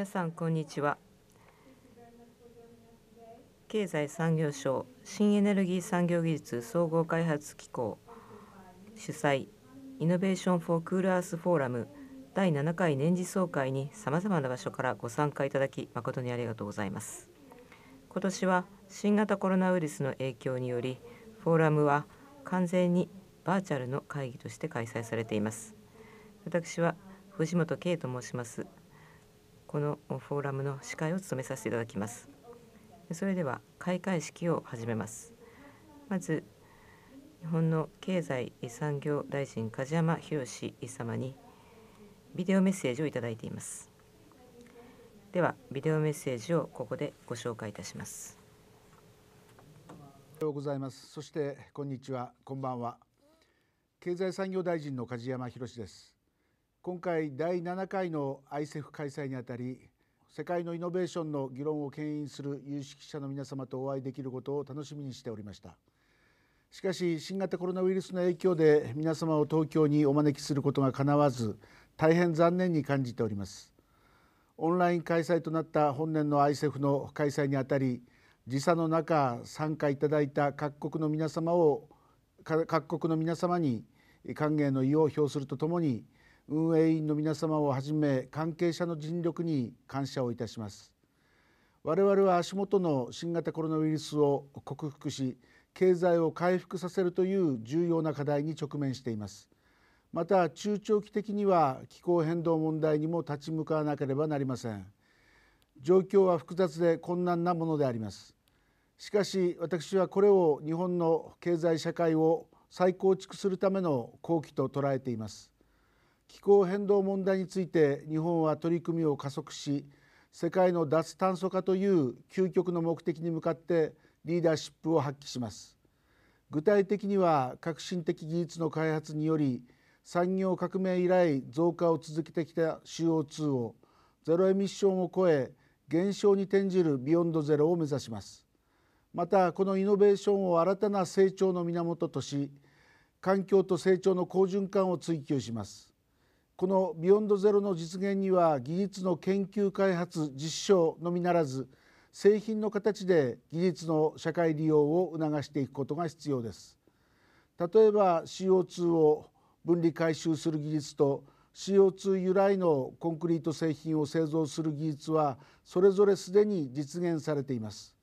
皆さんこんにちは経済産業省新エネルギー産業技術総合開発機構主催イノベーション・フォー・クール・アース・フォーラム第7回年次総会にさまざまな場所からご参加いただき誠にありがとうございます今年は新型コロナウイルスの影響によりフォーラムは完全にバーチャルの会議として開催されています私は藤本圭と申しますこのフォーラムの司会を務めさせていただきますそれでは開会式を始めますまず日本の経済産業大臣梶山博様にビデオメッセージをいただいていますではビデオメッセージをここでご紹介いたしますおはようございますそしてこんにちはこんばんは経済産業大臣の梶山博です今回第7回の ICEF 開催にあたり世界のイノベーションの議論を牽引する有識者の皆様とお会いできることを楽しみにしておりましたしかし新型コロナウイルスの影響で皆様を東京にお招きすることがかなわず大変残念に感じておりますオンライン開催となった本年の ICEF の開催にあたり時差の中参加いただいた各国の皆様を各国の皆様に歓迎の意を表するとともに運営委員の皆様をはじめ関係者の尽力に感謝をいたします我々は足元の新型コロナウイルスを克服し経済を回復させるという重要な課題に直面していますまた中長期的には気候変動問題にも立ち向かわなければなりません状況は複雑で困難なものでありますしかし私はこれを日本の経済社会を再構築するための好機と捉えています気候変動問題について日本は取り組みを加速し世界の脱炭素化という究極の目的に向かってリーダーシップを発揮します具体的には革新的技術の開発により産業革命以来増加を続けてきた CO2 をゼロエミッションを超え減少に転じるビヨンドゼロを目指しますまたこのイノベーションを新たな成長の源とし環境と成長の好循環を追求しますこの「ビヨンドゼロ」の実現には技術の研究開発実証のみならず製品の形で技術の社会利用を促していくことが必要です。例えば CO2 を分離回収する技術と CO2 由来のコンクリート製品を製造する技術はそれぞれすでに実現されています。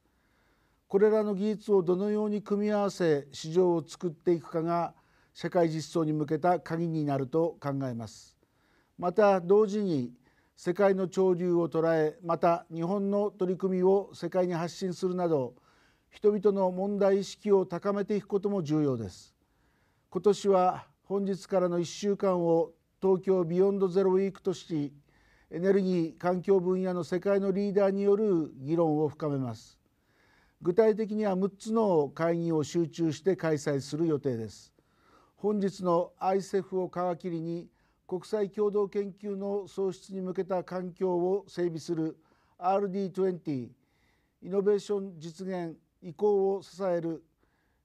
これらの技術をどのように組み合わせ市場を作っていくかが社会実装に向けた鍵になると考えます。また同時に世界の潮流を捉えまた日本の取り組みを世界に発信するなど人々の問題意識を高めていくことも重要です今年は本日からの1週間を東京ビヨンドゼロウィークとしエネルギー環境分野の世界のリーダーによる議論を深めます具体的には6つの会議を集中して開催する予定です本日の ICEF を皮切りに国際共同研究の創出に向けた環境を整備する RD20 イノベーション実現移行を支える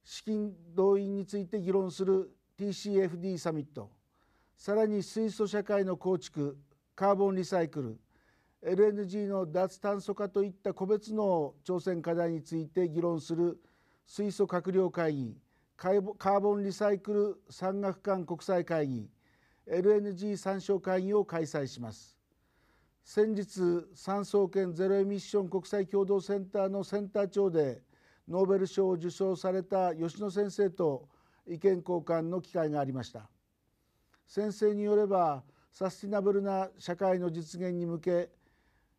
資金動員について議論する TCFD サミットさらに水素社会の構築カーボンリサイクル LNG の脱炭素化といった個別の挑戦課題について議論する水素閣僚会議カーボンリサイクル産学官国際会議 LNG 参照会議を開催します先日産総研ゼロエミッション国際共同センターのセンター長でノーベル賞を受賞された吉野先生と意見交換の機会がありました先生によればサスティナブルな社会の実現に向け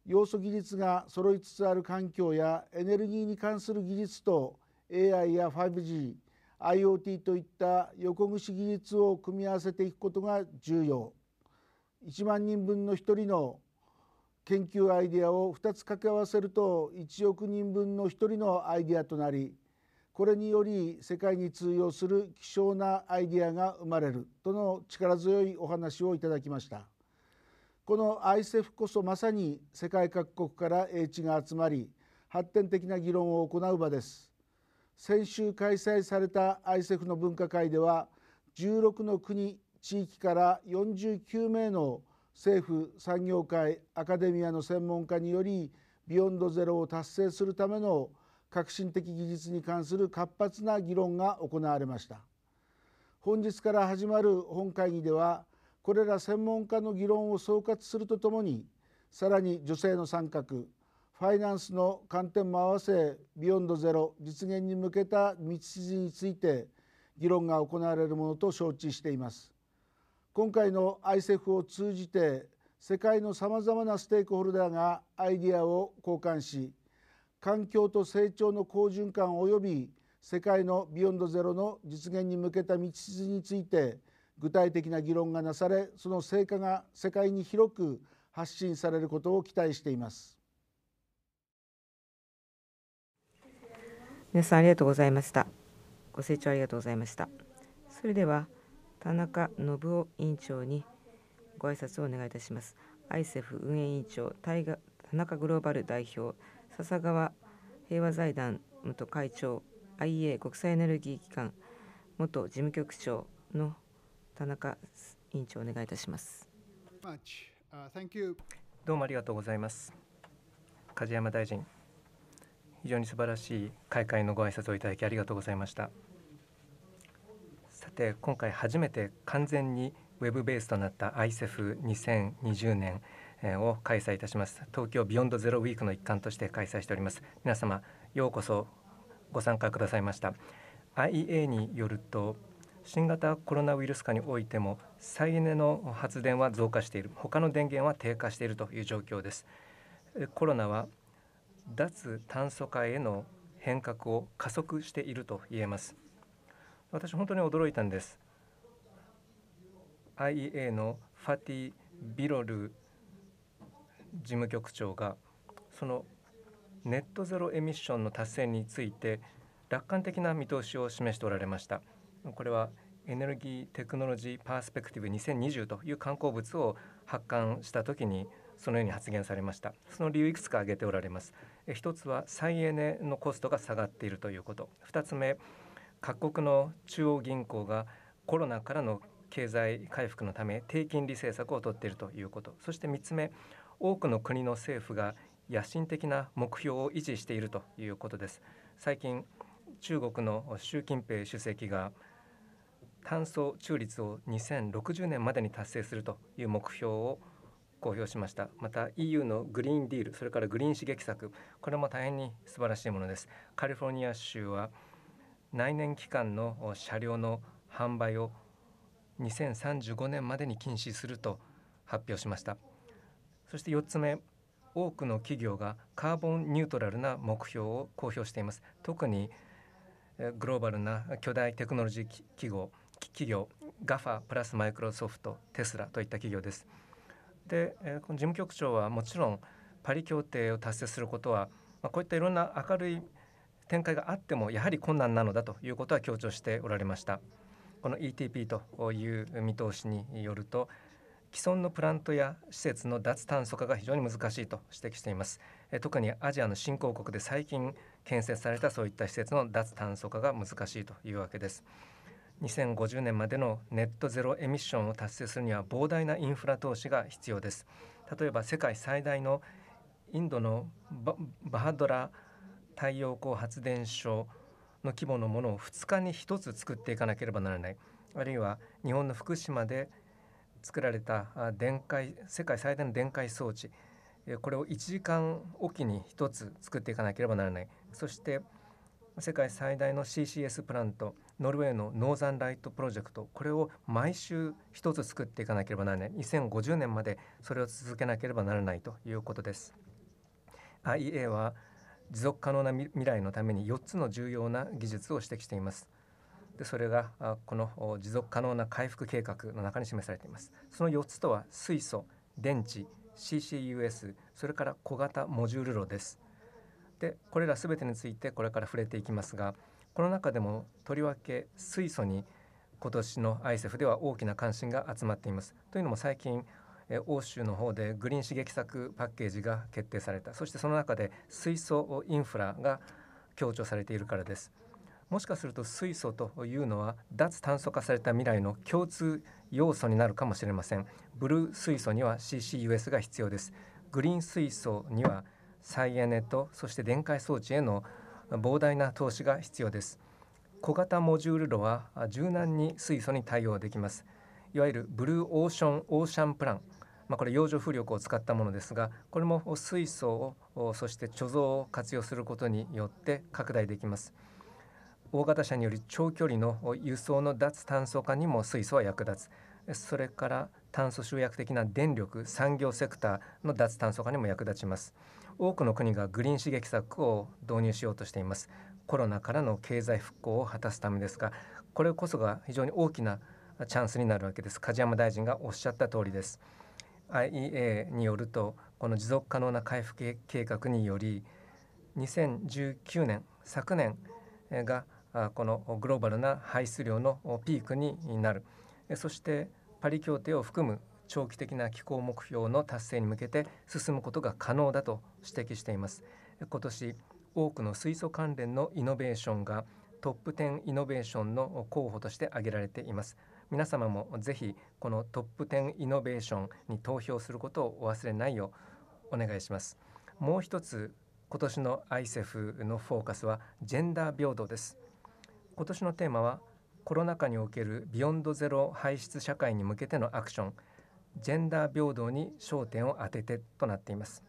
要素技術が揃いつつある環境やエネルギーに関する技術と AI や 5G IoT といった横串技術を組み合わせていくことが重要1万人分の1人の研究アイデアを2つ掛け合わせると1億人分の1人のアイデアとなりこれにより世界に通用する希少なアイデアが生まれるとの力強いお話をいただきましたこの ICEF こそまさに世界各国から英知が集まり発展的な議論を行う場です先週開催されたアイセフの分科会では16の国地域から49名の政府産業界アカデミアの専門家によりビヨンドゼロを達成するための革新的技術に関する活発な議論が行われました本日から始まる本会議ではこれら専門家の議論を総括するとともにさらに女性の参画ファイナンスの観点も合わせビヨンドゼロ実現に向けた道筋について議論が行われるものと承知しています今回の ICEF を通じて世界のさまざまなステークホルダーがアイデアを交換し環境と成長の好循環及び世界のビヨンドゼロの実現に向けた道筋について具体的な議論がなされその成果が世界に広く発信されることを期待しています。皆さんありがとうございました。ご清聴ありがとうございました。それでは、田中信夫委員長にご挨拶をお願いいたします。ICEF 運営委員長、田中グローバル代表、笹川平和財団元会長、i a 国際エネルギー機関、元事務局長の田中委員長お願いいたします。どうもありがとうございます。梶山大臣。非常に素晴らしい開会のご挨拶をいただきありがとうございましたさて今回初めて完全にウェブベースとなった ICEF2020 年を開催いたします東京ビヨンドゼロウィークの一環として開催しております皆様ようこそご参加くださいました IEA によると新型コロナウイルス下においても再エネの発電は増加している他の電源は低下しているという状況ですコロナは脱炭素化への変革を加速していると言えます私本当に驚いたんです IEA のファティ・ビロル事務局長がそのネットゼロエミッションの達成について楽観的な見通しを示しておられましたこれはエネルギーテクノロジーパースペクティブ2020という刊行物を発刊した時にそのように発言されましたその理由いくつか挙げておられます1つは再エネのコストが下がっているということ2つ目各国の中央銀行がコロナからの経済回復のため低金利政策をとっているということそして3つ目多くの国の政府が野心的な目標を維持しているということです最近中国の習近平主席が炭素中立を2060年までに達成するという目標を公表しましたまた EU のグリーンディールそれからグリーン刺激策これも大変に素晴らしいものですカリフォルニア州は内燃機関の車両の販売を2035年までに禁止すると発表しましたそして4つ目多くの企業がカーボンニュートラルな目標を公表しています特にグローバルな巨大テクノロジー企業企業 GAFA プラスマイクロソフトテスラといった企業ですで、えー、この事務局長はもちろんパリ協定を達成することは、まあ、こういったいろんな明るい展開があってもやはり困難なのだということは強調しておられましたこの ETP という見通しによると既存のプラントや施設の脱炭素化が非常に難しいと指摘しています特にアジアの新興国で最近建設されたそういった施設の脱炭素化が難しいというわけです2050年までのネットゼロエミッションを達成するには膨大なインフラ投資が必要です例えば世界最大のインドのバハドラ太陽光発電所の規模のものを2日に1つ作っていかなければならないあるいは日本の福島で作られた電解世界最大の電解装置これを1時間おきに1つ作っていかなければならないそして世界最大の CCS プラントノルウェーのノーザンライトプロジェクトこれを毎週一つ作っていかなければならない2050年までそれを続けなければならないということです IEA は持続可能な未来のために4つの重要な技術を指摘していますでそれがこの持続可能な回復計画の中に示されていますその4つとは水素電池 CCUS それから小型モジュール炉ですでこれらすべてについてこれから触れていきますがこの中でもとりわけ水素に今年の ICEF では大きな関心が集まっています。というのも最近欧州の方でグリーン刺激策パッケージが決定されたそしてその中で水素インフラが強調されているからですもしかすると水素というのは脱炭素化された未来の共通要素になるかもしれませんブルー水素には CCUS が必要ですグリーン水素には再エネとそして電解装置への膨大な投資が必要です小型モジュール炉は柔軟に水素に対応できますいわゆるブルーオーションオーシャンプランまあ、これ洋上風力を使ったものですがこれも水素をそして貯蔵を活用することによって拡大できます大型車により長距離の輸送の脱炭素化にも水素は役立つそれから炭素集約的な電力産業セクターの脱炭素化にも役立ちます多くの国がグリーン刺激策を導入しようとしていますコロナからの経済復興を果たすためですがこれこそが非常に大きなチャンスになるわけです梶山大臣がおっしゃった通りです IEA によるとこの持続可能な回復計画により2019年昨年がこのグローバルな排出量のピークになるそしてパリ協定を含む長期的な気候目標の達成に向けて進むことが可能だと指摘しています今年多くの水素関連のイノベーションがトップ10イノベーションの候補として挙げられています皆様もぜひこのトップ10イノベーションに投票することをお忘れないようお願いしますもう一つ今年の ICEF のフォーカスはジェンダー平等です今年のテーマはコロナ禍におけるビヨンドゼロ排出社会に向けてのアクションジェンダー平等に焦点を当ててとなっています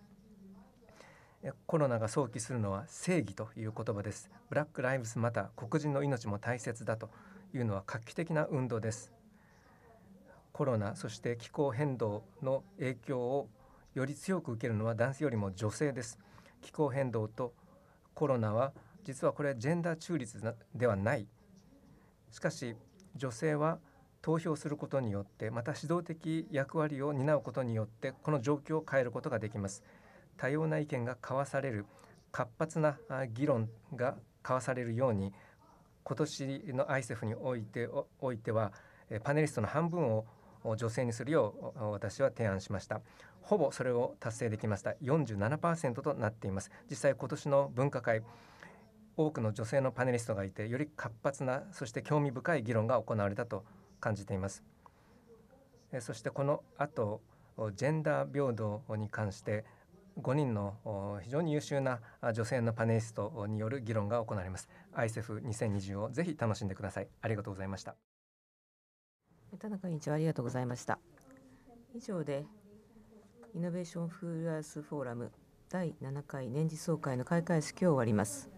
コロナが想起するのは正義という言葉ですブラック・ライブズ・また黒人の命も大切だというのは画期的な運動ですコロナそして気候変動の影響をより強く受けるのは男性よりも女性です気候変動とコロナは実はこれジェンダー中立ではないしかし女性は投票することによってまた指導的役割を担うことによってこの状況を変えることができます多様な意見が交わされる活発な議論が交わされるように今年の ICEF においておいてはパネリストの半分を女性にするよう私は提案しましたほぼそれを達成できました47%となっています実際今年の分科会多くの女性のパネリストがいてより活発なそして興味深い議論が行われたと感じていますそしてこの後ジェンダー平等に関して5人の非常に優秀な女性のパネリストによる議論が行われます ICEF2020 をぜひ楽しんでくださいありがとうございました田中委員長ありがとうございました以上でイノベーションフーラースフォーラム第7回年次総会の開会式を終わります